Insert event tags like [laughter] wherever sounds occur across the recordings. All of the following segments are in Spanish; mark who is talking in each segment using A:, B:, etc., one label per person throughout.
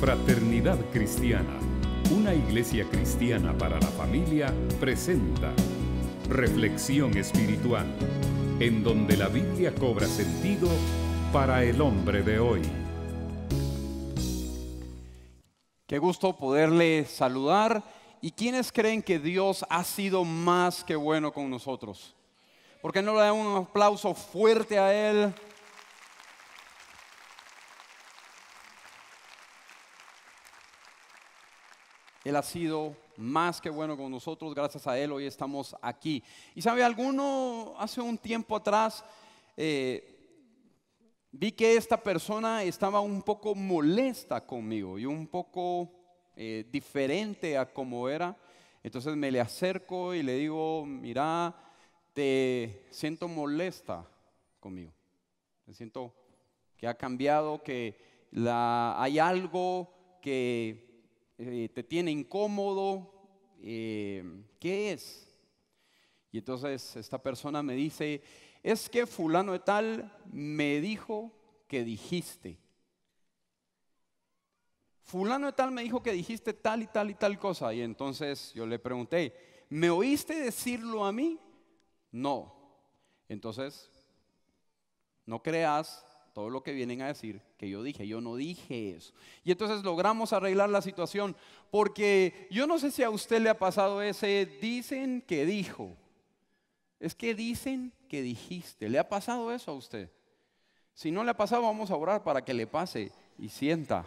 A: Fraternidad Cristiana, una iglesia cristiana para la familia, presenta Reflexión Espiritual, en donde la Biblia cobra sentido para el hombre de hoy. Qué gusto poderle saludar. ¿Y quiénes creen que Dios ha sido más que bueno con nosotros? ¿Por qué no le da un aplauso fuerte a Él? Él ha sido más que bueno con nosotros. Gracias a Él hoy estamos aquí. Y sabe, alguno hace un tiempo atrás eh, vi que esta persona estaba un poco molesta conmigo y un poco eh, diferente a como era. Entonces me le acerco y le digo, mira, te siento molesta conmigo. Me siento que ha cambiado, que hay algo que eh, te tiene incómodo, eh, ¿qué es? Y entonces esta persona me dice, es que fulano de tal me dijo que dijiste. Fulano de tal me dijo que dijiste tal y tal y tal cosa. Y entonces yo le pregunté, ¿me oíste decirlo a mí? No. Entonces, no creas todo lo que vienen a decir que yo dije, yo no dije eso. Y entonces logramos arreglar la situación, porque yo no sé si a usted le ha pasado ese dicen que dijo. Es que dicen que dijiste. ¿Le ha pasado eso a usted? Si no le ha pasado, vamos a orar para que le pase y sienta.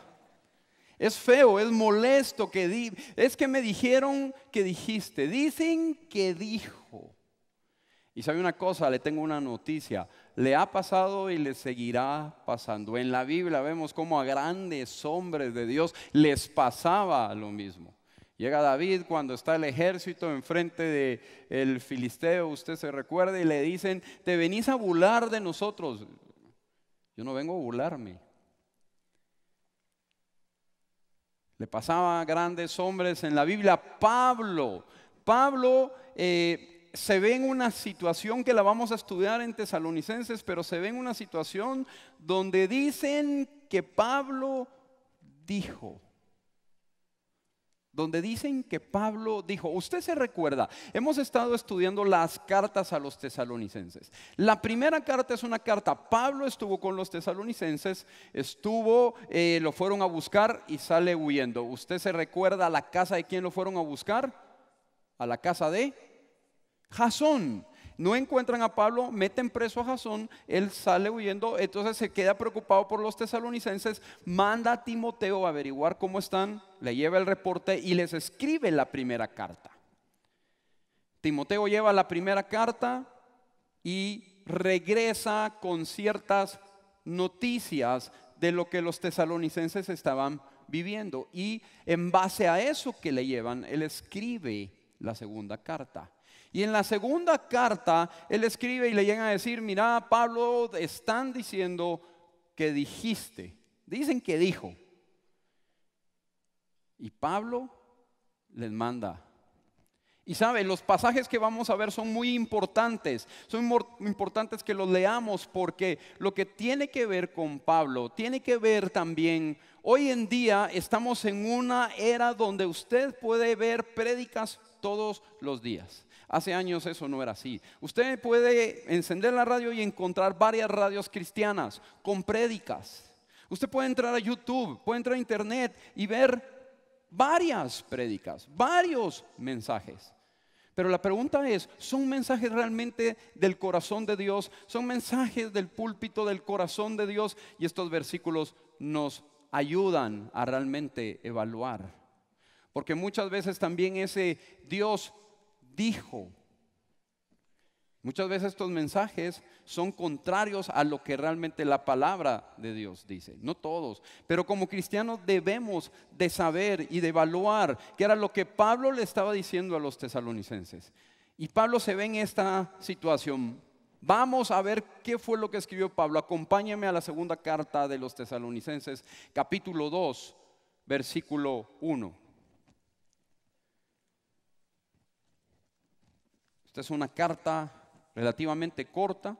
A: Es feo, es molesto que es que me dijeron que dijiste. Dicen que dijo. Y sabe una cosa, le tengo una noticia le ha pasado y le seguirá pasando. En la Biblia vemos cómo a grandes hombres de Dios les pasaba lo mismo. Llega David cuando está el ejército enfrente del el filisteo, usted se recuerda, y le dicen, te venís a burlar de nosotros. Yo no vengo a burlarme. Le pasaba a grandes hombres en la Biblia. Pablo, Pablo eh, se ve en una situación que la vamos a estudiar en tesalonicenses, pero se ve en una situación donde dicen que Pablo dijo. Donde dicen que Pablo dijo, usted se recuerda, hemos estado estudiando las cartas a los tesalonicenses. La primera carta es una carta, Pablo estuvo con los tesalonicenses, estuvo, eh, lo fueron a buscar y sale huyendo. ¿Usted se recuerda a la casa de quién lo fueron a buscar? A la casa de Jasón. No encuentran a Pablo, meten preso a Jasón, él sale huyendo, entonces se queda preocupado por los tesalonicenses, manda a Timoteo a averiguar cómo están, le lleva el reporte y les escribe la primera carta. Timoteo lleva la primera carta y regresa con ciertas noticias de lo que los tesalonicenses estaban viviendo. Y en base a eso que le llevan, él escribe la segunda carta. Y en la segunda carta, él escribe y le llega a decir, mira, Pablo, están diciendo que dijiste. Dicen que dijo. Y Pablo les manda. Y sabe, los pasajes que vamos a ver son muy importantes. Son importantes que los leamos porque lo que tiene que ver con Pablo, tiene que ver también, hoy en día estamos en una era donde usted puede ver prédicas todos los días. Hace años eso no era así. Usted puede encender la radio y encontrar varias radios cristianas con prédicas. Usted puede entrar a YouTube, puede entrar a Internet y ver varias prédicas, varios mensajes. Pero la pregunta es, ¿son mensajes realmente del corazón de Dios? ¿Son mensajes del púlpito del corazón de Dios? Y estos versículos nos ayudan a realmente evaluar. Porque muchas veces también ese Dios dijo. Muchas veces estos mensajes son contrarios a lo que realmente la palabra de Dios dice, no todos, pero como cristianos debemos de saber y de evaluar qué era lo que Pablo le estaba diciendo a los tesalonicenses. Y Pablo se ve en esta situación. Vamos a ver qué fue lo que escribió Pablo. Acompáñame a la segunda carta de los tesalonicenses, capítulo 2, versículo 1. Esta es una carta relativamente corta.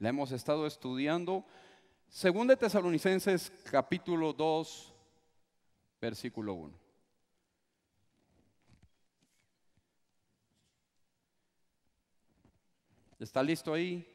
A: La hemos estado estudiando. Segunda de Tesalonicenses capítulo 2, versículo 1. ¿Está listo ahí?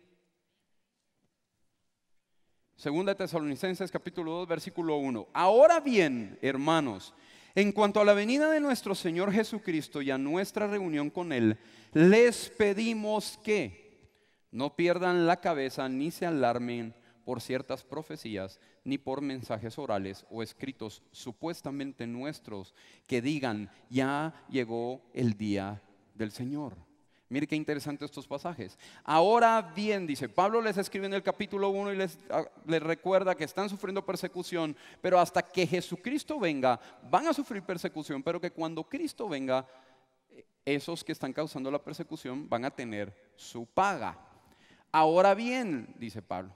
A: Segunda de Tesalonicenses capítulo 2, versículo 1. Ahora bien, hermanos, en cuanto a la venida de nuestro Señor Jesucristo y a nuestra reunión con Él, les pedimos que no pierdan la cabeza ni se alarmen por ciertas profecías, ni por mensajes orales o escritos supuestamente nuestros que digan, ya llegó el día del Señor. Mire qué interesante estos pasajes. Ahora bien, dice, Pablo les escribe en el capítulo 1 y les, ah, les, recuerda que están sufriendo persecución, pero hasta que Jesucristo venga, van a sufrir persecución, pero que cuando Cristo venga, eh, esos que están causando la persecución van a tener su paga. Ahora bien, dice Pablo,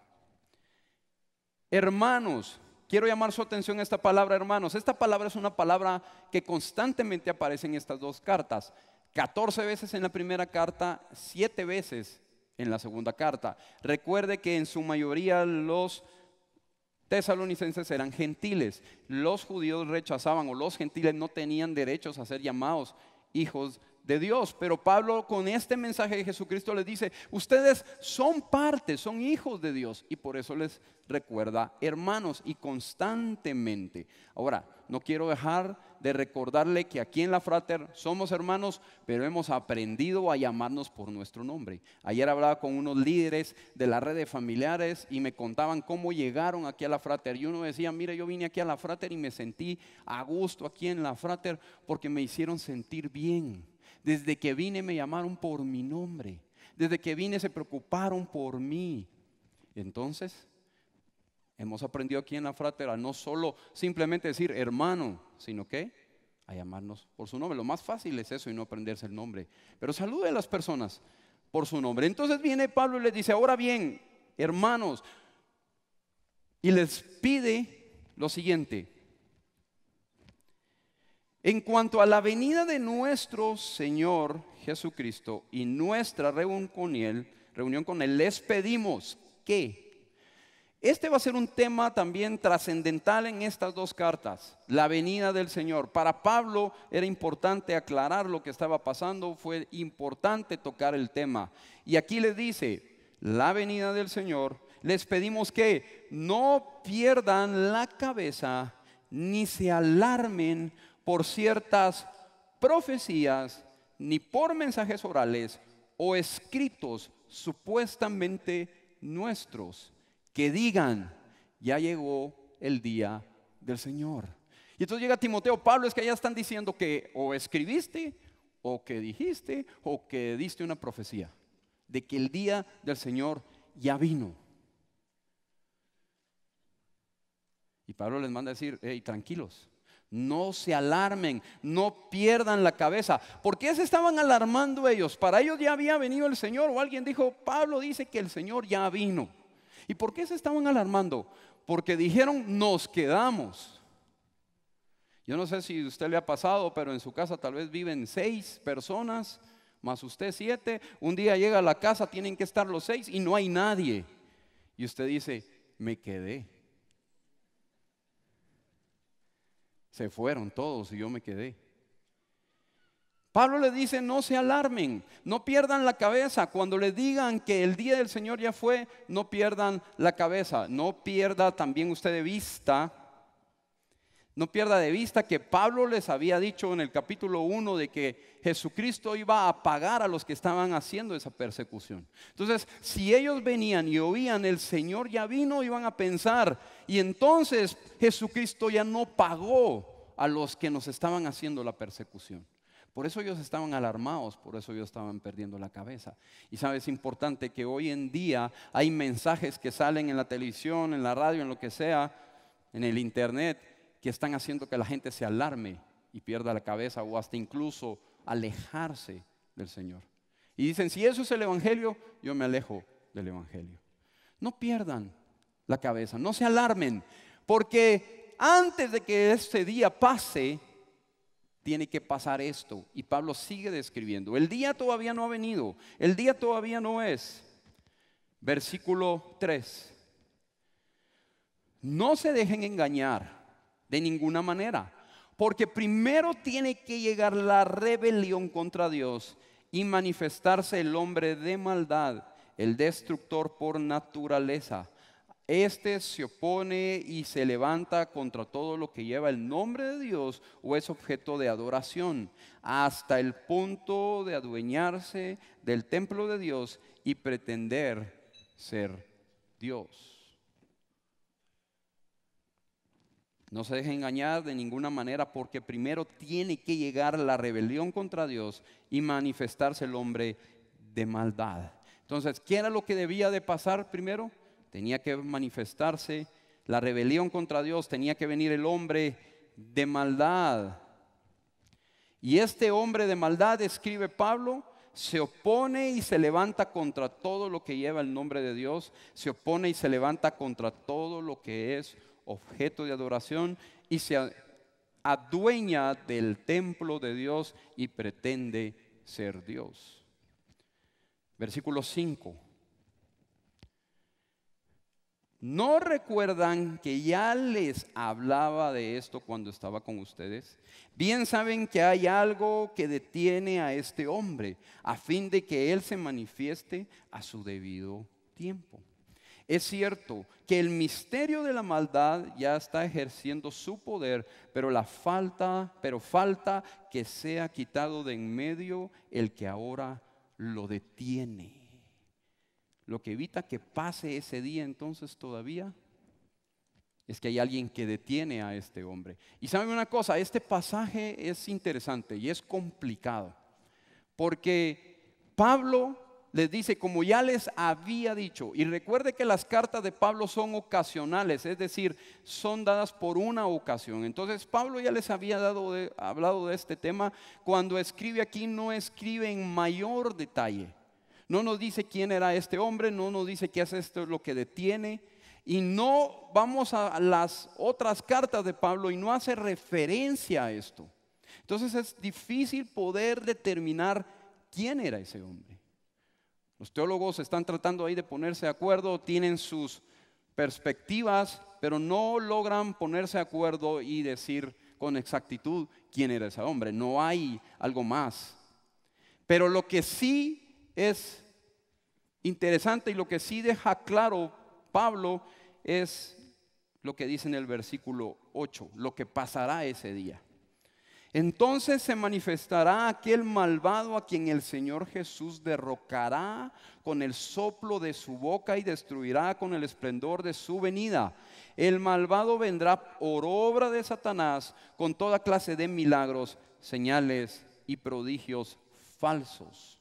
A: hermanos, quiero llamar su atención a esta palabra, hermanos. Esta palabra es una palabra que constantemente aparece en estas dos cartas 14 veces en la primera carta, 7 veces en la segunda carta. Recuerde que en su mayoría los tesalonicenses eran gentiles. Los judíos rechazaban o los gentiles no tenían derechos a ser llamados hijos de Dios. Pero Pablo con este mensaje de Jesucristo les dice, ustedes son parte, son hijos de Dios. Y por eso les recuerda hermanos y constantemente. Ahora, no quiero dejar de recordarle que aquí en la Frater somos hermanos, pero hemos aprendido a llamarnos por nuestro nombre. Ayer hablaba con unos líderes de la red de familiares y me contaban cómo llegaron aquí a la Frater. Y uno decía, mira yo vine aquí a la Frater y me sentí a gusto aquí en la Frater porque me hicieron sentir bien. Desde que vine me llamaron por mi nombre. Desde que vine se preocuparon por mí. Entonces, hemos aprendido aquí en la frater A no solo simplemente decir hermano, sino que a llamarnos por su nombre. Lo más fácil es eso y no aprenderse el nombre. Pero salude a las personas por su nombre. Entonces viene Pablo y les dice, ahora bien, hermanos, y les pide lo siguiente. En cuanto a la venida de nuestro Señor Jesucristo y nuestra reunión con Él, reunión con Él, les pedimos que este va a ser un tema también trascendental en estas dos cartas, la venida del Señor. Para Pablo era importante aclarar lo que estaba pasando, fue importante tocar el tema. Y aquí le dice, la venida del Señor, les pedimos que no pierdan la cabeza ni se alarmen por ciertas profecías, ni por mensajes orales o escritos supuestamente nuestros que digan, ya llegó el día del Señor. Y entonces llega Timoteo, Pablo, es que ya están diciendo que o escribiste, o que dijiste, o que diste una profecía, de que el día del Señor ya vino. Y Pablo les manda a decir, hey, tranquilos, no se alarmen, no pierdan la cabeza. porque se estaban alarmando ellos? Para ellos ya había venido el Señor, o alguien dijo, Pablo dice que el Señor ya vino. ¿Y por qué se estaban alarmando? Porque dijeron, nos quedamos. Yo no sé si a usted le ha pasado, pero en su casa tal vez viven seis personas, más usted siete. Un día llega a la casa, tienen que estar los seis y no hay nadie. Y usted dice, me quedé. Se fueron todos y yo me quedé. Pablo le dice, no se alarmen, no pierdan la cabeza. Cuando le digan que el día del Señor ya fue, no pierdan la cabeza. No pierda también usted de vista, no pierda de vista que Pablo les había dicho en el capítulo 1 de que Jesucristo iba a pagar a los que estaban haciendo esa persecución. Entonces, si ellos venían y oían, el Señor ya vino, iban a pensar, y entonces Jesucristo ya no pagó a los que nos estaban haciendo la persecución. Por eso ellos estaban alarmados, por eso ellos estaban perdiendo la cabeza. Y sabes, es importante que hoy en día hay mensajes que salen en la televisión, en la radio, en lo que sea, en el internet, que están haciendo que la gente se alarme y pierda la cabeza o hasta incluso alejarse del Señor. Y dicen, si eso es el Evangelio, yo me alejo del Evangelio. No pierdan la cabeza, no se alarmen, porque antes de que ese día pase, tiene que pasar esto. Y Pablo sigue describiendo. El día todavía no ha venido, el día todavía no es. Versículo 3. No se dejen engañar de ninguna manera, porque primero tiene que llegar la rebelión contra Dios y manifestarse el hombre de maldad, el destructor por naturaleza este se opone y se levanta contra todo lo que lleva el nombre de Dios o es objeto de adoración, hasta el punto de adueñarse del templo de Dios y pretender ser Dios. No se deje engañar de ninguna manera porque primero tiene que llegar la rebelión contra Dios y manifestarse el hombre de maldad. Entonces, ¿qué era lo que debía de pasar primero? tenía que manifestarse la rebelión contra Dios, tenía que venir el hombre de maldad. Y este hombre de maldad, escribe Pablo, se opone y se levanta contra todo lo que lleva el nombre de Dios, se opone y se levanta contra todo lo que es objeto de adoración y se adueña del templo de Dios y pretende ser Dios. Versículo 5. ¿No recuerdan que ya les hablaba de esto cuando estaba con ustedes? Bien saben que hay algo que detiene a este hombre a fin de que él se manifieste a su debido tiempo. Es cierto que el misterio de la maldad ya está ejerciendo su poder, pero la falta, pero falta que sea quitado de en medio el que ahora lo detiene. Lo que evita que pase ese día entonces todavía es que hay alguien que detiene a este hombre. Y saben una cosa, este pasaje es interesante y es complicado, porque Pablo les dice, como ya les había dicho, y recuerde que las cartas de Pablo son ocasionales, es decir, son dadas por una ocasión. Entonces Pablo ya les había dado hablado de este tema, cuando escribe aquí no escribe en mayor detalle no nos dice quién era este hombre, no nos dice qué es esto lo que detiene. Y no vamos a las otras cartas de Pablo y no hace referencia a esto. Entonces es difícil poder determinar quién era ese hombre. Los teólogos están tratando ahí de ponerse de acuerdo, tienen sus perspectivas, pero no logran ponerse de acuerdo y decir con exactitud quién era ese hombre. No hay algo más. Pero lo que sí es interesante y lo que sí deja claro Pablo es lo que dice en el versículo 8, lo que pasará ese día. Entonces se manifestará aquel malvado a quien el Señor Jesús derrocará con el soplo de su boca y destruirá con el esplendor de su venida. El malvado vendrá por obra de Satanás con toda clase de milagros, señales y prodigios falsos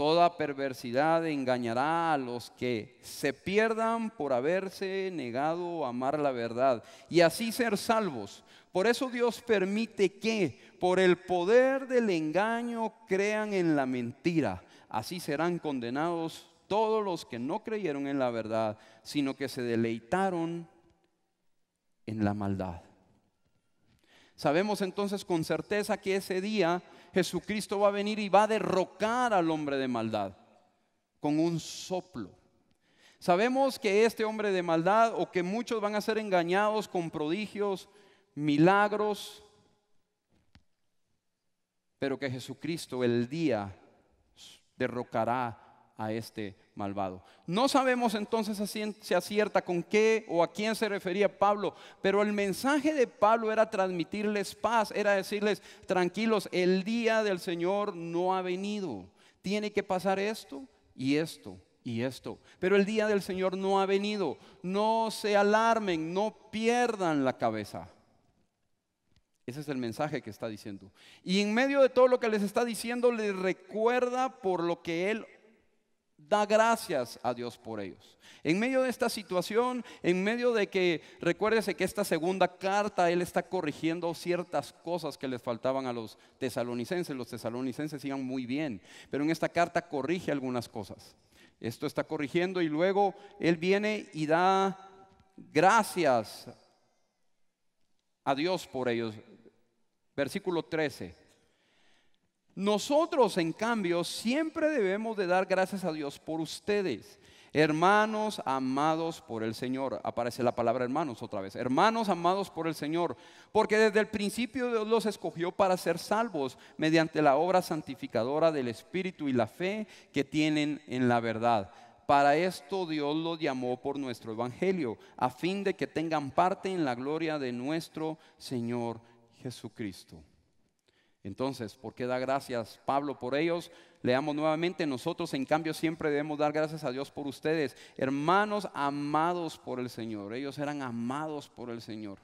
A: Toda perversidad engañará a los que se pierdan por haberse negado a amar la verdad y así ser salvos. Por eso Dios permite que por el poder del engaño crean en la mentira. Así serán condenados todos los que no creyeron en la verdad, sino que se deleitaron en la maldad. Sabemos entonces con certeza que ese día Jesucristo va a venir y va a derrocar al hombre de maldad con un soplo. Sabemos que este hombre de maldad o que muchos van a ser engañados con prodigios, milagros, pero que Jesucristo el día derrocará a este malvado. No sabemos entonces si se acierta con qué o a quién se refería Pablo, pero el mensaje de Pablo era transmitirles paz, era decirles, tranquilos, el día del Señor no ha venido. Tiene que pasar esto y esto y esto. Pero el día del Señor no ha venido. No se alarmen, no pierdan la cabeza. Ese es el mensaje que está diciendo. Y en medio de todo lo que les está diciendo, les recuerda por lo que Él Da gracias a Dios por ellos. En medio de esta situación, en medio de que, recuérdese que esta segunda carta, él está corrigiendo ciertas cosas que les faltaban a los tesalonicenses. Los tesalonicenses iban muy bien, pero en esta carta corrige algunas cosas. Esto está corrigiendo y luego él viene y da gracias a Dios por ellos. Versículo 13. Nosotros, en cambio, siempre debemos de dar gracias a Dios por ustedes. Hermanos amados por el Señor, aparece la palabra hermanos otra vez. Hermanos amados por el Señor, porque desde el principio Dios los escogió para ser salvos mediante la obra santificadora del Espíritu y la fe que tienen en la verdad. Para esto Dios los llamó por nuestro Evangelio, a fin de que tengan parte en la gloria de nuestro Señor Jesucristo. Entonces, ¿por qué da gracias Pablo por ellos? Leamos nuevamente, nosotros en cambio siempre debemos dar gracias a Dios por ustedes, hermanos amados por el Señor. Ellos eran amados por el Señor.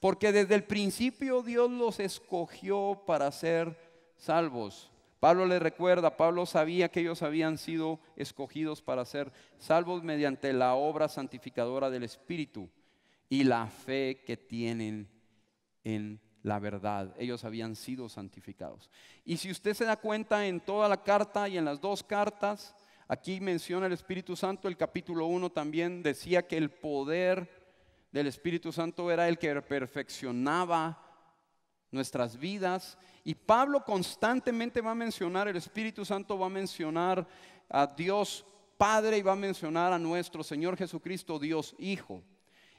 A: Porque desde el principio Dios los escogió para ser salvos. Pablo le recuerda, Pablo sabía que ellos habían sido escogidos para ser salvos mediante la obra santificadora del Espíritu y la fe que tienen en la verdad. Ellos habían sido santificados. Y si usted se da cuenta en toda la carta y en las dos cartas, aquí menciona el Espíritu Santo, el capítulo 1 también decía que el poder del Espíritu Santo era el que perfeccionaba nuestras vidas. Y Pablo constantemente va a mencionar, el Espíritu Santo va a mencionar a Dios Padre y va a mencionar a nuestro Señor Jesucristo, Dios Hijo.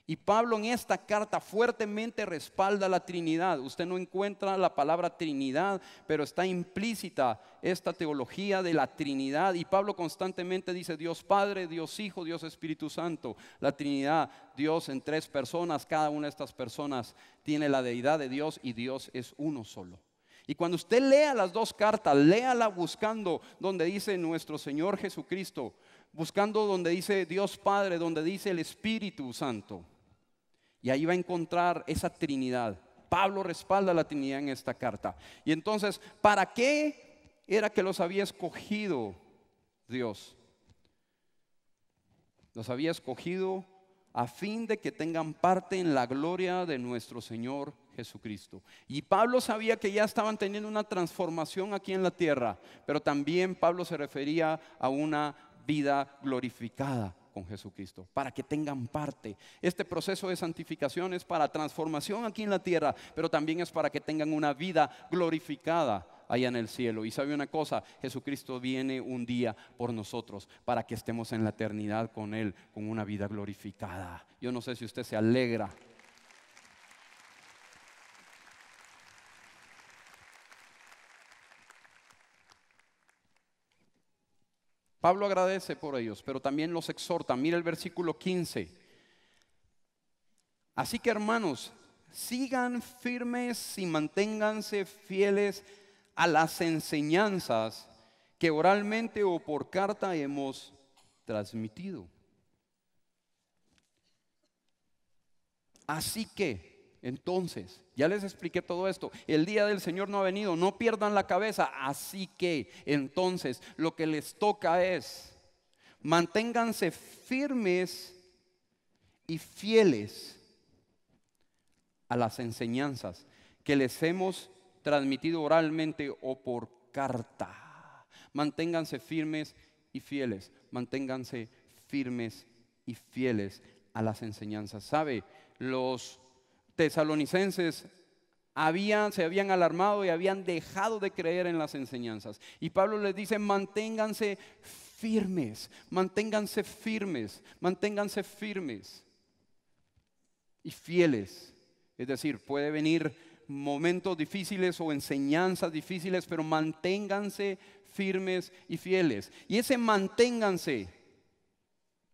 A: Y Pablo en esta carta fuertemente respalda la Trinidad. Usted no encuentra la palabra Trinidad, pero está implícita esta teología de la Trinidad. Y Pablo constantemente dice Dios Padre, Dios Hijo, Dios Espíritu Santo. La Trinidad, Dios en tres personas. Cada una de estas personas tiene la deidad de Dios y Dios es uno solo. Y cuando usted lea las dos cartas, léala buscando donde dice nuestro Señor Jesucristo, buscando donde dice Dios Padre, donde dice el Espíritu Santo. Y ahí va a encontrar esa Trinidad. Pablo respalda la Trinidad en esta carta. Y entonces, ¿para qué era que los había escogido Dios? Los había escogido a fin de que tengan parte en la gloria de nuestro Señor Jesucristo. Y Pablo sabía que ya estaban teniendo una transformación aquí en la tierra, pero también Pablo se refería a una vida glorificada, con Jesucristo, para que tengan parte. Este proceso de santificación es para transformación aquí en la tierra, pero también es para que tengan una vida glorificada allá en el cielo. Y sabe una cosa, Jesucristo viene un día por nosotros para que estemos en la eternidad con Él, con una vida glorificada. Yo no sé si usted se alegra Pablo agradece por ellos, pero también los exhorta. Mira el versículo 15. Así que hermanos, sigan firmes y manténganse fieles a las enseñanzas que oralmente o por carta hemos transmitido. Así que, entonces, ya les expliqué todo esto. El día del Señor no ha venido, no pierdan la cabeza. Así que, entonces, lo que les toca es, manténganse firmes y fieles a las enseñanzas que les hemos transmitido oralmente o por carta. Manténganse firmes y fieles, manténganse firmes y fieles a las enseñanzas. ¿Sabe? Los tesalonicenses se habían alarmado y habían dejado de creer en las enseñanzas. Y Pablo les dice, manténganse firmes, manténganse firmes, manténganse firmes y fieles. Es decir, puede venir momentos difíciles o enseñanzas difíciles, pero manténganse firmes y fieles. Y ese manténganse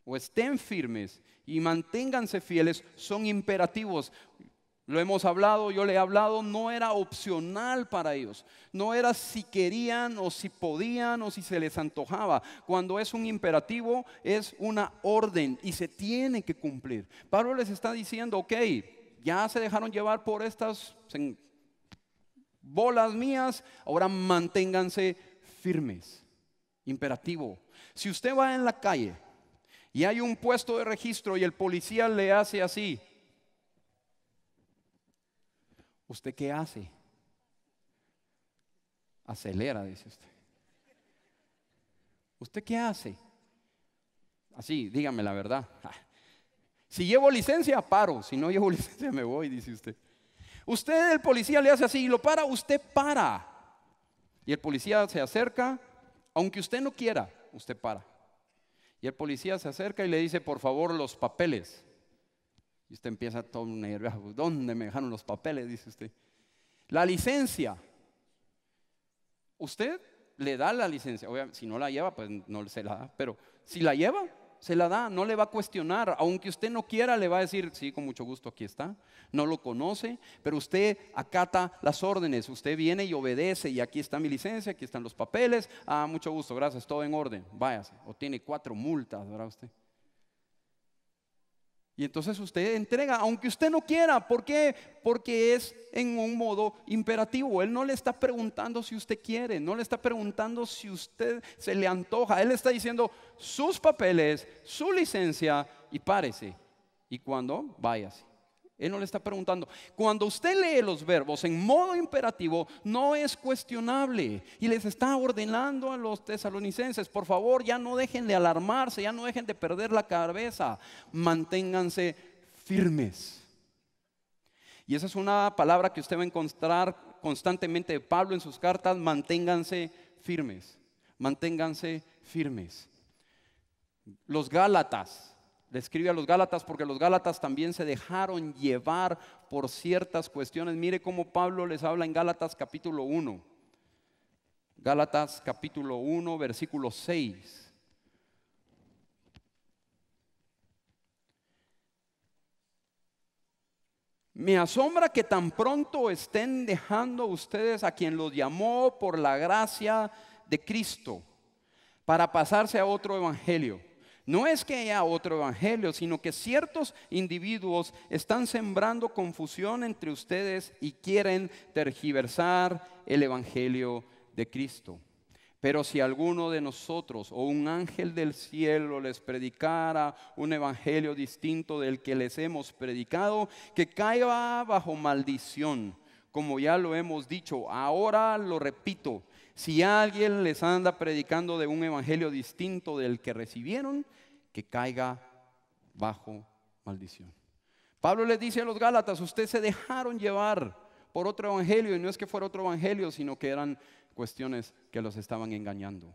A: o estén firmes y manténganse fieles son imperativos. Lo hemos hablado, yo le he hablado, no era opcional para ellos. No era si querían o si podían o si se les antojaba. Cuando es un imperativo, es una orden y se tiene que cumplir. Pablo les está diciendo, ok, ya se dejaron llevar por estas bolas mías, ahora manténganse firmes. Imperativo. Si usted va en la calle y hay un puesto de registro y el policía le hace así, ¿Usted qué hace? Acelera, dice usted. ¿Usted qué hace? Así, dígame la verdad. Ah. Si llevo licencia, paro. Si no llevo [laughs] licencia, me voy, dice usted. Usted, el policía, le hace así y lo para, usted para. Y el policía se acerca, aunque usted no quiera, usted para. Y el policía se acerca y le dice, por favor, los papeles. Y usted empieza todo nervioso. ¿Dónde me dejaron los papeles? Dice usted. La licencia. Usted le da la licencia. Obviamente, si no la lleva, pues no se la da. Pero si la lleva, se la da. No le va a cuestionar. Aunque usted no quiera, le va a decir, sí, con mucho gusto, aquí está. No lo conoce, pero usted acata las órdenes. Usted viene y obedece. Y aquí está mi licencia, aquí están los papeles. Ah, mucho gusto, gracias, todo en orden. Váyase. O tiene cuatro multas, ¿verdad usted? Y entonces usted entrega, aunque usted no quiera. ¿Por qué? Porque es en un modo imperativo. Él no le está preguntando si usted quiere, no le está preguntando si usted se le antoja. Él está diciendo sus papeles, su licencia y párese. Y cuando, váyase. Él no le está preguntando. Cuando usted lee los verbos en modo imperativo, no es cuestionable. Y les está ordenando a los tesalonicenses, por favor, ya no dejen de alarmarse, ya no dejen de perder la cabeza, manténganse firmes. Y esa es una palabra que usted va a encontrar constantemente de Pablo en sus cartas, manténganse firmes, manténganse firmes. Los Gálatas, le escribe a los Gálatas porque los Gálatas también se dejaron llevar por ciertas cuestiones. Mire cómo Pablo les habla en Gálatas capítulo 1. Gálatas capítulo 1, versículo 6. Me asombra que tan pronto estén dejando ustedes a quien los llamó por la gracia de Cristo para pasarse a otro evangelio no es que haya otro evangelio, sino que ciertos individuos están sembrando confusión entre ustedes y quieren tergiversar el evangelio de Cristo. Pero si alguno de nosotros o un ángel del cielo les predicara un evangelio distinto del que les hemos predicado, que caiga bajo maldición, como ya lo hemos dicho, ahora lo repito, si alguien les anda predicando de un evangelio distinto del que recibieron, que caiga bajo maldición. Pablo les dice a los Gálatas, ustedes se dejaron llevar por otro evangelio, y no es que fuera otro evangelio, sino que eran cuestiones que los estaban engañando.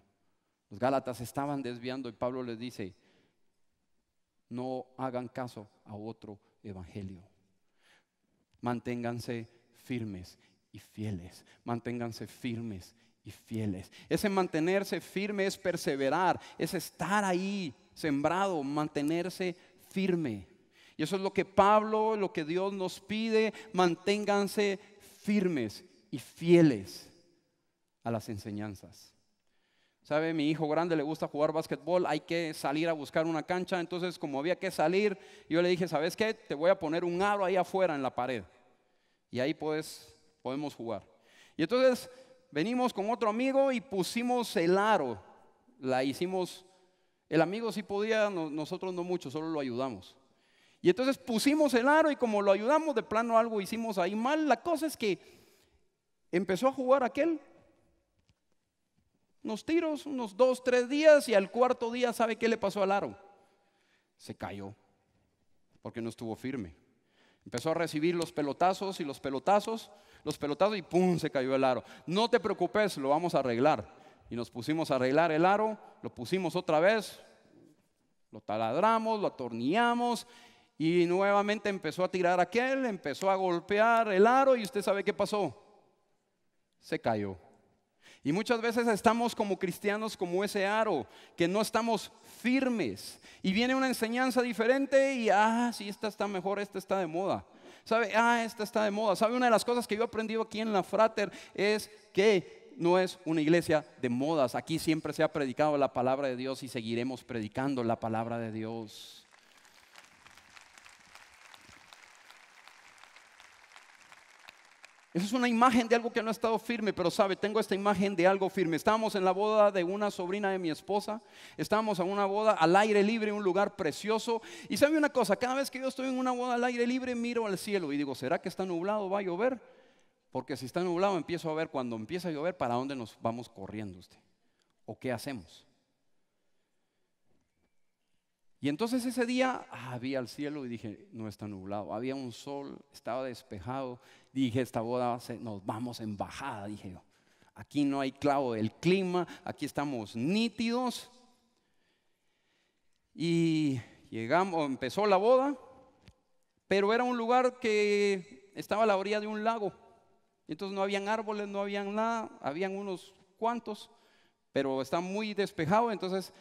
A: Los Gálatas estaban desviando y Pablo les dice, no hagan caso a otro evangelio. Manténganse firmes y fieles, manténganse firmes y fieles. Ese mantenerse firme es perseverar, es estar ahí sembrado, mantenerse firme. Y eso es lo que Pablo, lo que Dios nos pide, manténganse firmes y fieles a las enseñanzas. ¿Sabe? Mi hijo grande le gusta jugar básquetbol, hay que salir a buscar una cancha, entonces como había que salir, yo le dije, ¿sabes qué? Te voy a poner un aro ahí afuera en la pared y ahí puedes, podemos jugar. Y entonces venimos con otro amigo y pusimos el aro. La hicimos, el amigo sí podía, nosotros no mucho, solo lo ayudamos. Y entonces pusimos el aro y como lo ayudamos de plano algo hicimos ahí mal, la cosa es que empezó a jugar aquel unos tiros, unos dos, tres días y al cuarto día sabe qué le pasó al aro. Se cayó porque no estuvo firme. Empezó a recibir los pelotazos y los pelotazos, los pelotazos y ¡pum! se cayó el aro. No te preocupes, lo vamos a arreglar. Y nos pusimos a arreglar el aro, lo pusimos otra vez, lo taladramos, lo atornillamos y nuevamente empezó a tirar aquel, empezó a golpear el aro y usted sabe qué pasó. Se cayó. Y muchas veces estamos como cristianos como ese aro, que no estamos firmes. Y viene una enseñanza diferente y, ah, sí, esta está mejor, esta está de moda. ¿Sabe? Ah, esta está de moda. ¿Sabe? Una de las cosas que yo he aprendido aquí en la Frater es que no es una iglesia de modas. Aquí siempre se ha predicado la palabra de Dios y seguiremos predicando la palabra de Dios. Esa es una imagen de algo que no ha estado firme, pero sabe, tengo esta imagen de algo firme. Estábamos en la boda de una sobrina de mi esposa, estábamos en una boda al aire libre, un lugar precioso. Y sabe una cosa, cada vez que yo estoy en una boda al aire libre, miro al cielo y digo, ¿será que está nublado? ¿Va a llover? Porque si está nublado, empiezo a ver, cuando empieza a llover, ¿para dónde nos vamos corriendo usted? ¿O qué hacemos? Y entonces ese día había ah, el al cielo y dije, no está nublado, había un sol, estaba despejado, dije, esta boda nos vamos en bajada, dije yo, aquí no hay clavo del clima, aquí estamos nítidos. Y llegamos, empezó la boda, pero era un lugar que estaba a la orilla de un lago, entonces no habían árboles, no habían nada, habían unos cuantos, pero está muy despejado, entonces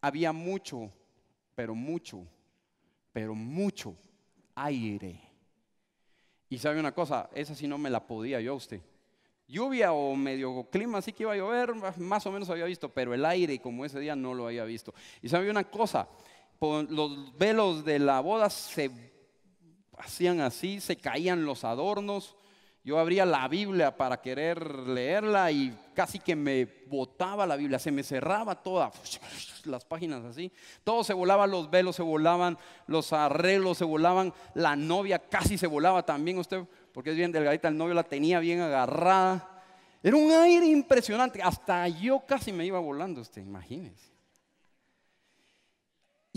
A: había mucho pero mucho, pero mucho aire. Y sabe una cosa, esa si no me la podía yo a usted. Lluvia o medio clima, así que iba a llover, más o menos había visto, pero el aire como ese día no lo había visto. Y sabe una cosa, los velos de la boda se hacían así, se caían los adornos, yo abría la Biblia para querer leerla y casi que me botaba la Biblia, se me cerraba toda, [sniffs] las páginas así, todo se volaba, los velos se volaban, los arreglos se volaban, la novia casi se volaba también usted, porque es bien delgadita, el novio la tenía bien agarrada. Era un aire impresionante, hasta yo casi me iba volando usted, imagínese.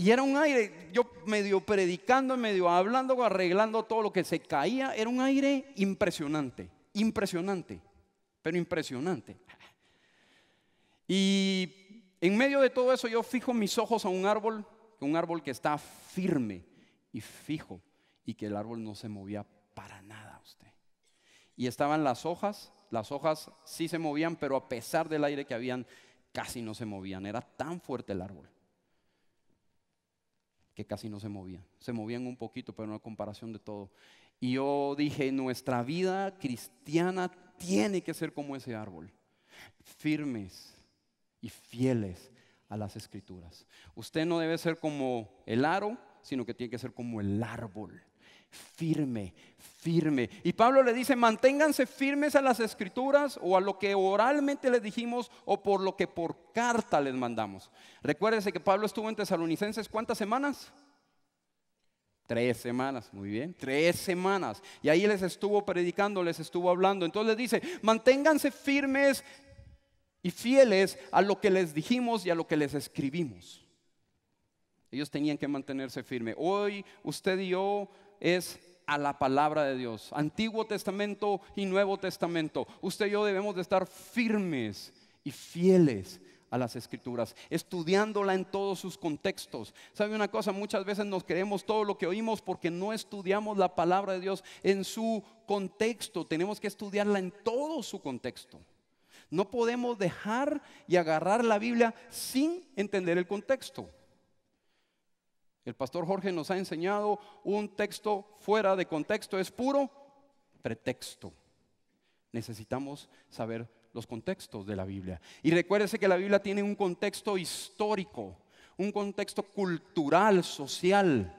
A: Y era un aire, yo medio predicando, medio hablando, arreglando todo lo que se caía, era un aire impresionante, impresionante, pero impresionante. Y en medio de todo eso yo fijo mis ojos a un árbol, un árbol que está firme y fijo, y que el árbol no se movía para nada usted. Y estaban las hojas, las hojas sí se movían, pero a pesar del aire que habían, casi no se movían, era tan fuerte el árbol que casi no se movían. Se movían un poquito, pero una comparación de todo. Y yo dije, nuestra vida cristiana tiene que ser como ese árbol, firmes y fieles a las escrituras. Usted no debe ser como el aro, sino que tiene que ser como el árbol firme, firme. Y Pablo le dice, manténganse firmes a las escrituras o a lo que oralmente les dijimos o por lo que por carta les mandamos. Recuérdese que Pablo estuvo en Tesalonicenses cuántas semanas? Tres semanas, muy bien, tres semanas. Y ahí les estuvo predicando, les estuvo hablando. Entonces le dice, manténganse firmes y fieles a lo que les dijimos y a lo que les escribimos. Ellos tenían que mantenerse firmes. Hoy usted y yo es a la palabra de Dios. Antiguo Testamento y Nuevo Testamento. Usted y yo debemos de estar firmes y fieles a las escrituras, estudiándola en todos sus contextos. ¿Sabe una cosa? Muchas veces nos creemos todo lo que oímos porque no estudiamos la palabra de Dios en su contexto. Tenemos que estudiarla en todo su contexto. No podemos dejar y agarrar la Biblia sin entender el contexto. El pastor Jorge nos ha enseñado un texto fuera de contexto, es puro pretexto. Necesitamos saber los contextos de la Biblia. Y recuérdese que la Biblia tiene un contexto histórico, un contexto cultural, social.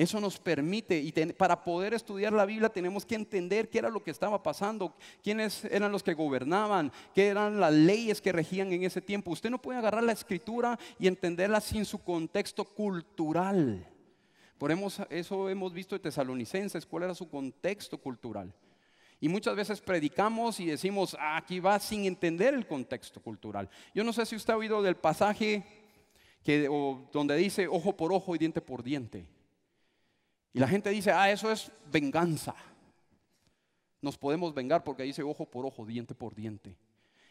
A: Eso nos permite, y para poder estudiar la Biblia tenemos que entender qué era lo que estaba pasando, quiénes eran los que gobernaban, qué eran las leyes que regían en ese tiempo. Usted no puede agarrar la escritura y entenderla sin su contexto cultural. Por eso hemos visto de Tesalonicenses, cuál era su contexto cultural. Y muchas veces predicamos y decimos, ah, aquí va sin entender el contexto cultural. Yo no sé si usted ha oído del pasaje que, donde dice ojo por ojo y diente por diente. Y la gente dice, ah, eso es venganza. Nos podemos vengar porque dice ojo por ojo, diente por diente.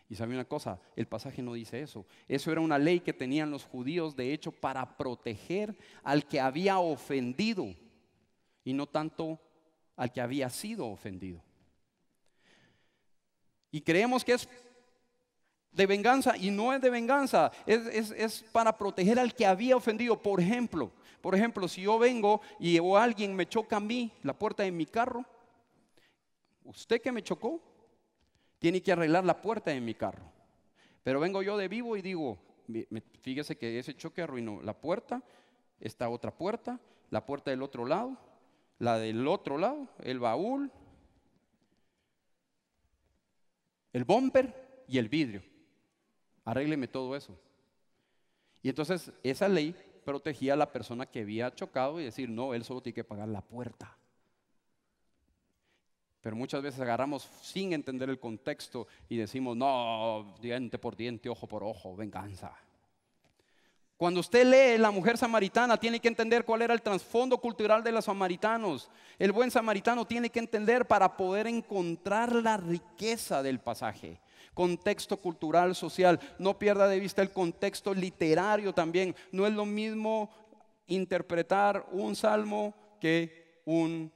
A: Y sabe una cosa, el pasaje no dice eso. Eso era una ley que tenían los judíos, de hecho, para proteger al que había ofendido y no tanto al que había sido ofendido. Y creemos que es de venganza y no es de venganza, es, es para proteger al que había ofendido. Por ejemplo, por ejemplo, si yo vengo y o alguien me choca a mí la puerta de mi carro, usted que me chocó tiene que arreglar la puerta de mi carro. Pero vengo yo de vivo y digo, fíjese que ese choque arruinó la puerta, esta otra puerta, la puerta del otro lado, la del otro lado, el baúl, el bumper y el vidrio. Arrégleme todo eso. Y entonces esa ley protegía a la persona que había chocado y decir, no, él solo tiene que pagar la puerta. Pero muchas veces agarramos sin entender el contexto y decimos, no, diente por diente, ojo por ojo, venganza. Cuando usted lee La mujer samaritana, tiene que entender cuál era el trasfondo cultural de los samaritanos. El buen samaritano tiene que entender para poder encontrar la riqueza del pasaje contexto cultural, social. No pierda de vista el contexto literario también. No es lo mismo interpretar un salmo que un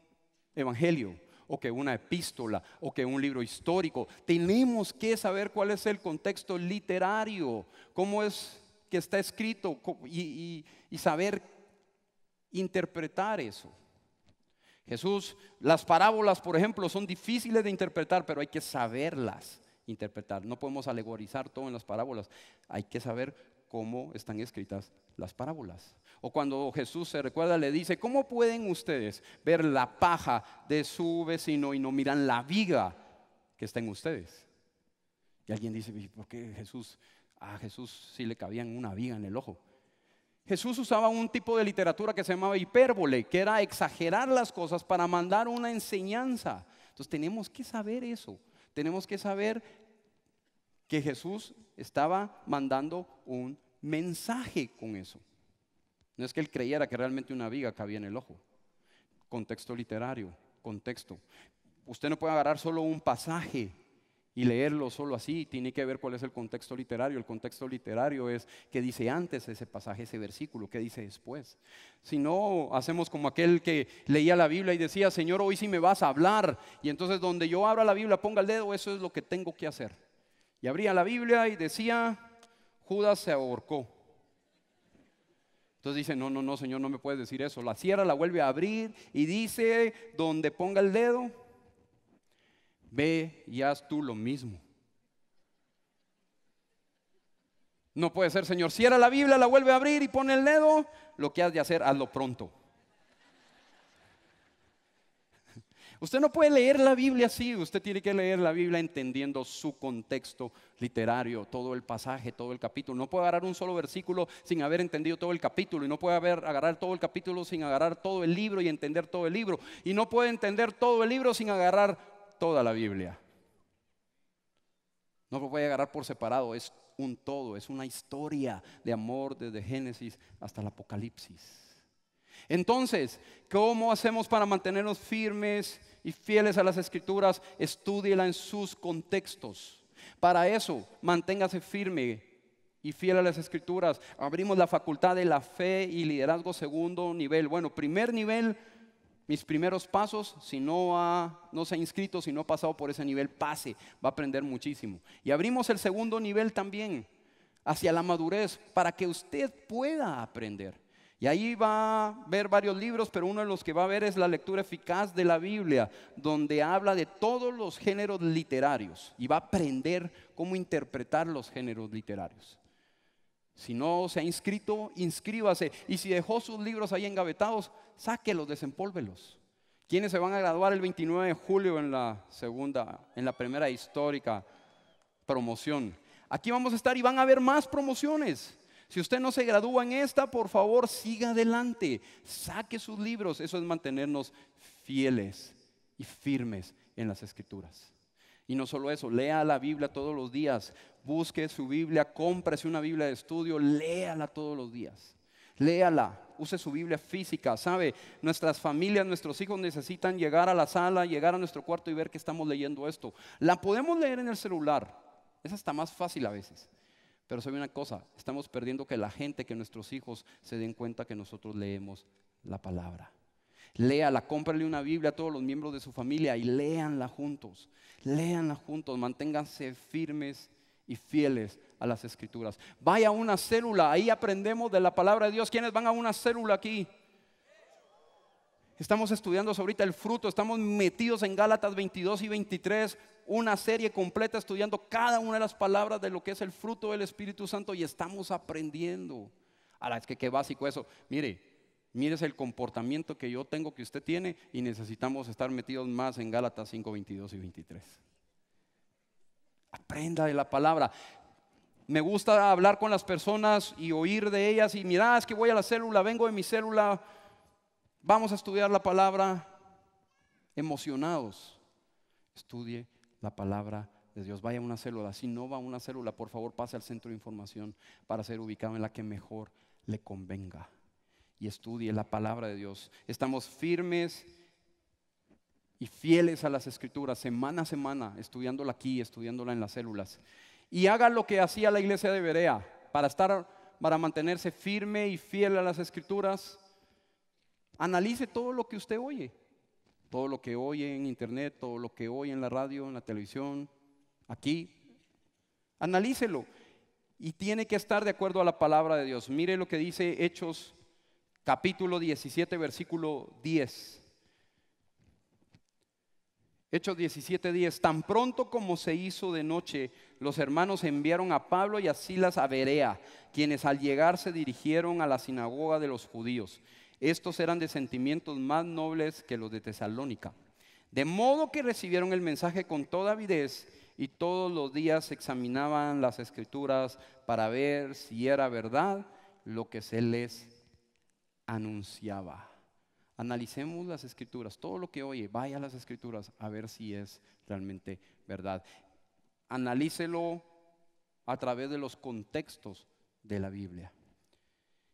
A: evangelio o que una epístola o que un libro histórico. Tenemos que saber cuál es el contexto literario, cómo es que está escrito y, y saber interpretar eso. Jesús, las parábolas, por ejemplo, son difíciles de interpretar, pero hay que saberlas interpretar. No podemos alegorizar todo en las parábolas. Hay que saber cómo están escritas las parábolas. O cuando Jesús se recuerda, le dice, ¿cómo pueden ustedes ver la paja de su vecino y no miran la viga que está en ustedes? Y alguien dice, ¿por qué Jesús? A Jesús sí le cabían una viga en el ojo. Jesús usaba un tipo de literatura que se llamaba hipérbole, que era exagerar las cosas para mandar una enseñanza. Entonces tenemos que saber eso. Tenemos que saber que Jesús estaba mandando un mensaje con eso. No es que él creyera que realmente una viga cabía en el ojo. Contexto literario, contexto. Usted no puede agarrar solo un pasaje y leerlo solo así tiene que ver cuál es el contexto literario. El contexto literario es qué dice antes ese pasaje, ese versículo, qué dice después. Si no, hacemos como aquel que leía la Biblia y decía, Señor, hoy sí me vas a hablar. Y entonces donde yo abra la Biblia, ponga el dedo, eso es lo que tengo que hacer. Y abría la Biblia y decía, Judas se ahorcó. Entonces dice, no, no, no, Señor, no me puedes decir eso. La cierra, la vuelve a abrir y dice, donde ponga el dedo, ve y haz tú lo mismo. No puede ser, Señor. Cierra la Biblia, la vuelve a abrir y pone el dedo. Lo que has de hacer, hazlo pronto. Usted no puede leer la Biblia así, usted tiene que leer la Biblia entendiendo su contexto literario, todo el pasaje, todo el capítulo. No puede agarrar un solo versículo sin haber entendido todo el capítulo y no puede haber, agarrar todo el capítulo sin agarrar todo el libro y entender todo el libro. Y no puede entender todo el libro sin agarrar toda la Biblia. No lo voy a agarrar por separado, es un todo, es una historia de amor desde Génesis hasta el Apocalipsis. Entonces, ¿cómo hacemos para mantenernos firmes y fieles a las escrituras? Estúdiela en sus contextos. Para eso, manténgase firme y fiel a las escrituras. Abrimos la facultad de la fe y liderazgo segundo nivel. Bueno, primer nivel, mis primeros pasos, si no, no se ha inscrito, si no ha pasado por ese nivel, pase, va a aprender muchísimo. Y abrimos el segundo nivel también, hacia la madurez, para que usted pueda aprender. Y ahí va a ver varios libros, pero uno de los que va a ver es la lectura eficaz de la Biblia, donde habla de todos los géneros literarios y va a aprender cómo interpretar los géneros literarios. Si no se ha inscrito, inscríbase. Y si dejó sus libros ahí engavetados, sáquelos, desempólvelos. Quienes se van a graduar el 29 de julio en la segunda, en la primera histórica promoción? Aquí vamos a estar y van a haber más promociones. Si usted no se gradúa en esta, por favor, siga adelante. Saque sus libros. Eso es mantenernos fieles y firmes en las escrituras. Y no solo eso, lea la Biblia todos los días, busque su Biblia, cómprese una Biblia de estudio, léala todos los días. Léala, use su Biblia física, ¿sabe? Nuestras familias, nuestros hijos necesitan llegar a la sala, llegar a nuestro cuarto y ver que estamos leyendo esto. La podemos leer en el celular, es hasta más fácil a veces. Pero sabe una cosa, estamos perdiendo que la gente, que nuestros hijos se den cuenta que nosotros leemos la palabra. Léala, cómprale una Biblia a todos los miembros de su familia y léanla juntos. Léanla juntos, manténganse firmes y fieles a las escrituras. Vaya a una célula, ahí aprendemos de la palabra de Dios. ¿Quiénes van a una célula aquí? Estamos estudiando ahorita el fruto, estamos metidos en Gálatas 22 y 23, una serie completa estudiando cada una de las palabras de lo que es el fruto del Espíritu Santo y estamos aprendiendo. A es que qué básico eso. Mire, Mires el comportamiento que yo tengo, que usted tiene, y necesitamos estar metidos más en Gálatas 5, 22 y 23. Aprenda de la palabra. Me gusta hablar con las personas y oír de ellas y mira ah, es que voy a la célula, vengo de mi célula, vamos a estudiar la palabra. Emocionados, estudie la palabra de Dios. Vaya a una célula, si no va a una célula, por favor pase al centro de información para ser ubicado en la que mejor le convenga y estudie la palabra de Dios. Estamos firmes y fieles a las escrituras semana a semana, estudiándola aquí, estudiándola en las células. Y haga lo que hacía la iglesia de Berea para estar para mantenerse firme y fiel a las escrituras. Analice todo lo que usted oye, todo lo que oye en internet, todo lo que oye en la radio, en la televisión, aquí. Analícelo y tiene que estar de acuerdo a la palabra de Dios. Mire lo que dice Hechos capítulo 17, versículo 10. Hechos 17, 10. tan pronto como se hizo de noche, los hermanos enviaron a Pablo y a Silas a Berea, quienes al llegar se dirigieron a la sinagoga de los judíos. Estos eran de sentimientos más nobles que los de Tesalónica. De modo que recibieron el mensaje con toda avidez y todos los días examinaban las escrituras para ver si era verdad lo que se les anunciaba. Analicemos las escrituras, todo lo que oye, vaya a las escrituras a ver si es realmente verdad. Analícelo a través de los contextos de la Biblia.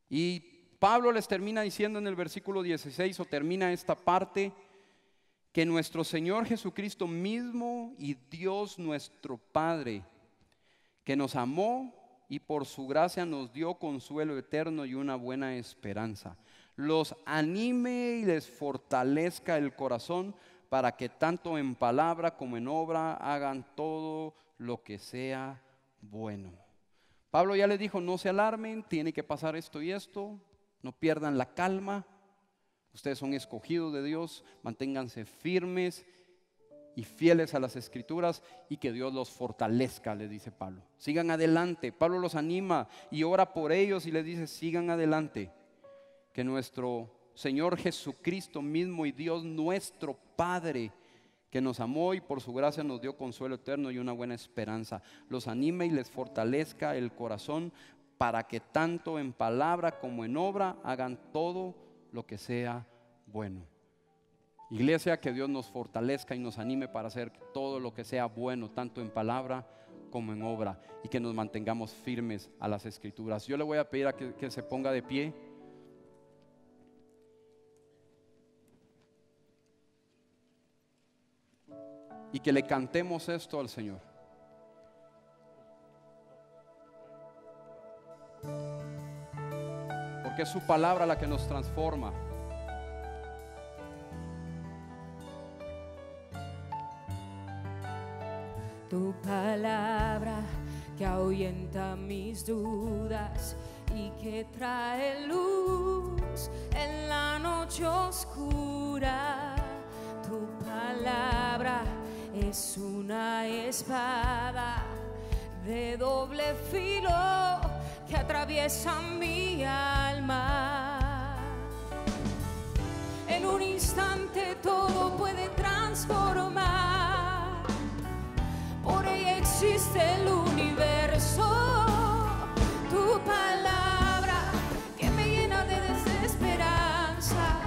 A: Y Pablo les termina diciendo en el versículo 16 o termina esta parte que nuestro Señor Jesucristo mismo y Dios nuestro Padre, que nos amó y por su gracia nos dio consuelo eterno y una buena esperanza. Los anime y les fortalezca el corazón para que tanto en palabra como en obra hagan todo lo que sea bueno. Pablo ya les dijo, no se alarmen, tiene que pasar esto y esto, no pierdan la calma, ustedes son escogidos de Dios, manténganse firmes y fieles a las escrituras y que Dios los fortalezca, le dice Pablo. Sigan adelante. Pablo los anima y ora por ellos y les dice, sigan adelante. Que nuestro Señor Jesucristo mismo y Dios nuestro Padre, que nos amó y por su gracia nos dio consuelo eterno y una buena esperanza, los anime y les fortalezca el corazón para que tanto en palabra como en obra hagan todo lo que sea bueno. Iglesia, que Dios nos fortalezca y nos anime para hacer todo lo que sea bueno, tanto en palabra como en obra, y que nos mantengamos firmes a las escrituras. Yo le voy a pedir a que, se ponga de pie. Y que le cantemos esto al Señor. Porque es su palabra la que nos transforma.
B: tu palabra que ahuyenta mis dudas y que trae luz en la noche oscura. Tu palabra es una espada de doble filo que atraviesa mi alma. En un instante todo puede transformar. Existe el universo, tu palabra que me llena de desesperanza,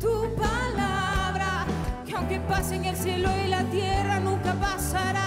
B: tu palabra que aunque pase en el cielo y la tierra nunca pasará.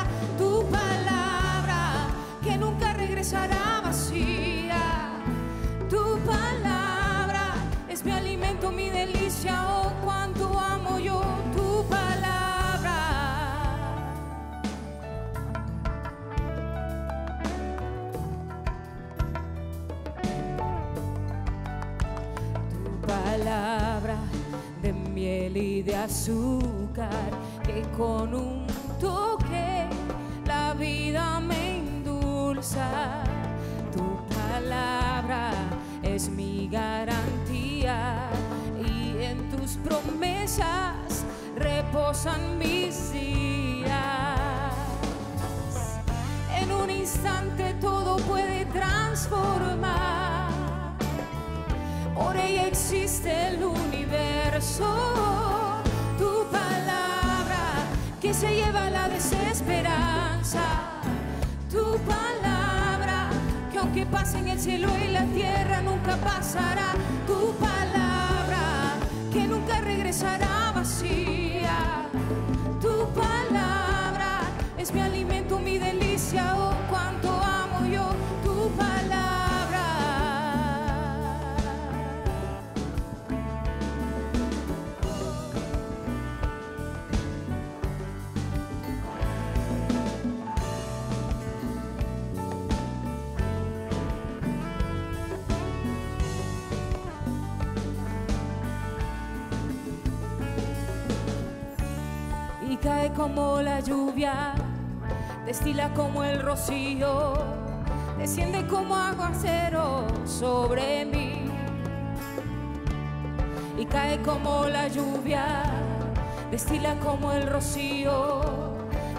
B: que con un toque la vida me endulza. Tu palabra es mi garantía y en tus promesas reposan mis días. En un instante todo puede transformar. Por ella existe el universo. que pasa en el cielo y la tierra nunca pasará. Tu palabra que nunca regresará. como la lluvia, destila como el rocío, desciende como aguacero sobre mí y cae como la lluvia, destila como el rocío,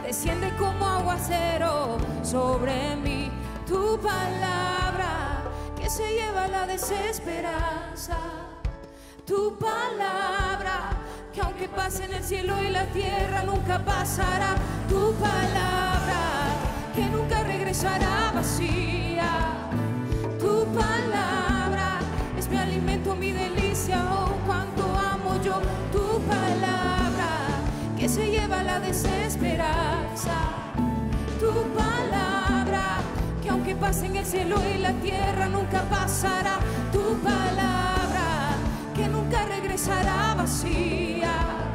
B: desciende como aguacero sobre mí. Tu palabra que se lleva la desesperanza, tu palabra que aunque en el cielo y la tierra, nunca pasará tu palabra, que nunca regresará vacía. Tu palabra es mi alimento, mi delicia, oh cuánto amo yo tu palabra, que se lleva la desesperanza. Tu palabra, que aunque pase en el cielo y la tierra, nunca pasará tu palabra que nunca regresará vacía.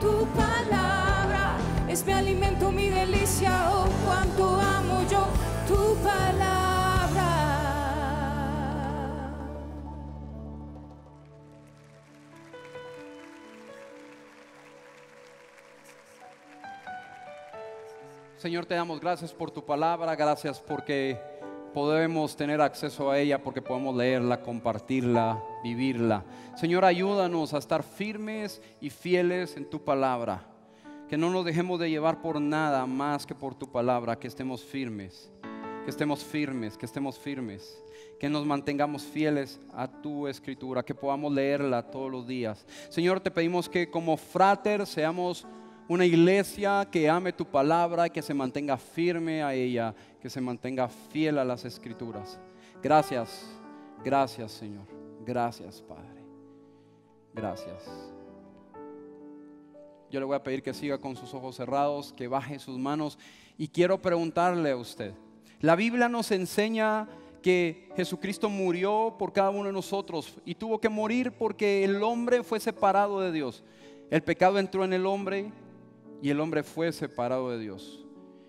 B: Tu palabra es mi alimento, mi delicia, oh cuánto amo yo tu palabra.
A: Señor, te damos gracias por tu palabra, gracias porque podemos tener acceso a ella porque podemos leerla, compartirla, vivirla. Señor, ayúdanos a estar firmes y fieles en tu palabra. Que no nos dejemos de llevar por nada más que por tu palabra, que estemos firmes, que estemos firmes, que estemos firmes, que nos mantengamos fieles a tu escritura, que podamos leerla todos los días. Señor, te pedimos que como frater seamos una iglesia que ame tu palabra, y que se mantenga firme a ella, que se mantenga fiel a las escrituras. Gracias, gracias Señor, gracias Padre, gracias. Yo le voy a pedir que siga con sus ojos cerrados, que baje sus manos y quiero preguntarle a usted, la Biblia nos enseña que Jesucristo murió por cada uno de nosotros y tuvo que morir porque el hombre fue separado de Dios. El pecado entró en el hombre, y el hombre fue separado de Dios.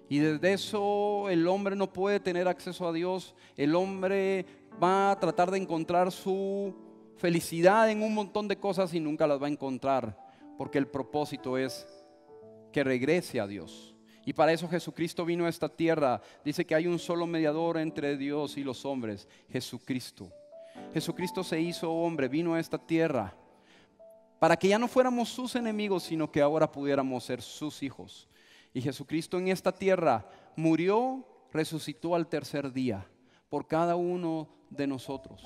A: Y desde eso el hombre no puede tener acceso a Dios. El hombre va a tratar de encontrar su felicidad en un montón de cosas y nunca las va a encontrar. Porque el propósito es que regrese a Dios. Y para eso Jesucristo vino a esta tierra. Dice que hay un solo mediador entre Dios y los hombres, Jesucristo. Jesucristo se hizo hombre, vino a esta tierra para que ya no fuéramos sus enemigos, sino que ahora pudiéramos ser sus hijos. Y Jesucristo en esta tierra murió, resucitó al tercer día por cada uno de nosotros.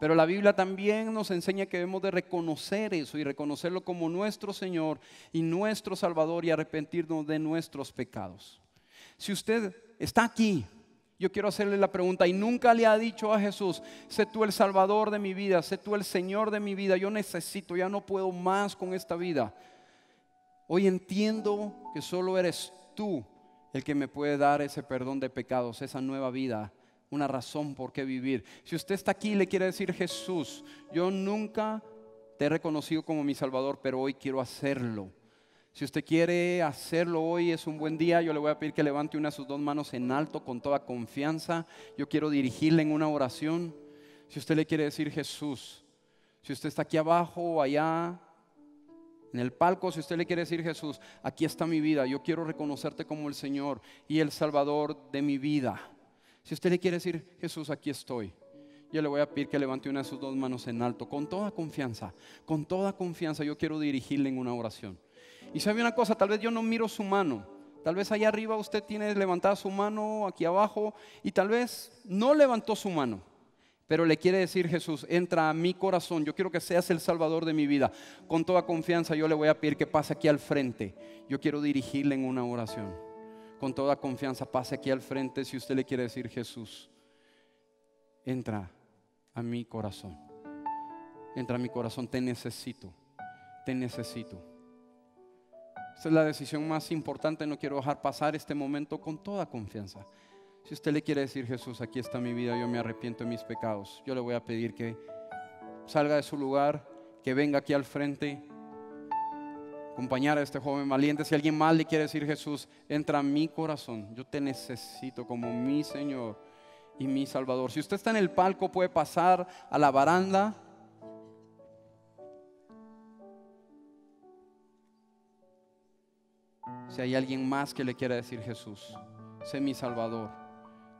A: Pero la Biblia también nos enseña que debemos de reconocer eso y reconocerlo como nuestro Señor y nuestro Salvador y arrepentirnos de nuestros pecados. Si usted está aquí yo quiero hacerle la pregunta, y nunca le ha dicho a Jesús, sé tú el Salvador de mi vida, sé tú el Señor de mi vida, yo necesito, ya no puedo más con esta vida. Hoy entiendo que solo eres tú el que me puede dar ese perdón de pecados, esa nueva vida, una razón por qué vivir. Si usted está aquí y le quiere decir, Jesús, yo nunca te he reconocido como mi Salvador, pero hoy quiero hacerlo. Si usted quiere hacerlo hoy, es un buen día. Yo le voy a pedir que levante una de sus dos manos en alto con toda confianza. Yo quiero dirigirle en una oración. Si usted le quiere decir Jesús, si usted está aquí abajo o allá, en el palco, si usted le quiere decir Jesús, aquí está mi vida, yo quiero reconocerte como el Señor y el Salvador de mi vida. Si usted le quiere decir Jesús, aquí estoy. Yo le voy a pedir que levante una de sus dos manos en alto, con toda confianza, con toda confianza. Yo quiero dirigirle en una oración. Y sabe una cosa, tal vez yo no miro su mano. Tal vez allá arriba usted tiene levantada su mano, aquí abajo, y tal vez no levantó su mano. Pero le quiere decir Jesús, entra a mi corazón, yo quiero que seas el salvador de mi vida. Con toda confianza yo le voy a pedir que pase aquí al frente. Yo quiero dirigirle en una oración. Con toda confianza pase aquí al frente si usted le quiere decir Jesús, entra a mi corazón. Entra a mi corazón, te necesito, te necesito. Esta es la decisión más importante. No quiero dejar pasar este momento con toda confianza. Si usted le quiere decir, Jesús, aquí está mi vida, yo me arrepiento de mis pecados, yo le voy a pedir que salga de su lugar, que venga aquí al frente, acompañar a este joven valiente. Si alguien mal le quiere decir, Jesús, entra a mi corazón, yo te necesito como mi Señor y mi Salvador. Si usted está en el palco, puede pasar a la baranda hay alguien más que le quiera decir Jesús, sé mi Salvador,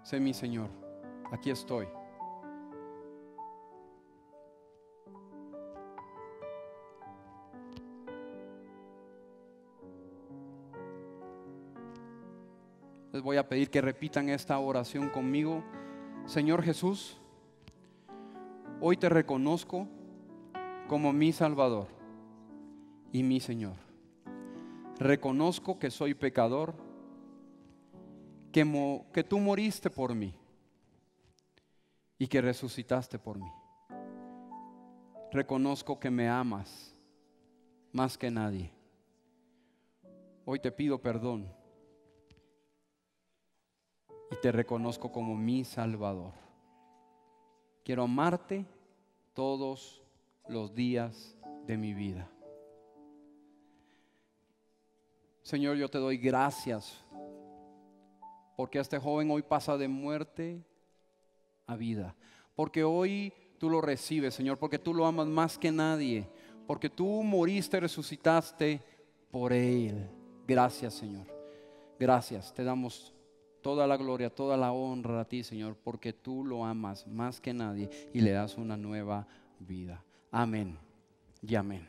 A: sé mi Señor, aquí estoy. Les voy a pedir que repitan esta oración conmigo. Señor Jesús, hoy te reconozco como mi Salvador y mi Señor reconozco que soy pecador, que, tú moriste por mí y que resucitaste por mí. Reconozco que me amas más que nadie. Hoy te pido perdón y te reconozco como mi Salvador. Quiero amarte todos los días de mi vida. Señor, yo te doy gracias porque este joven hoy pasa de muerte a vida. Porque hoy tú lo recibes, Señor, porque tú lo amas más que nadie, porque tú moriste, y resucitaste por él. Gracias, Señor. Gracias. Te damos toda la gloria, toda la honra a ti, Señor, porque tú lo amas más que nadie y le das una nueva vida. Amén y amén.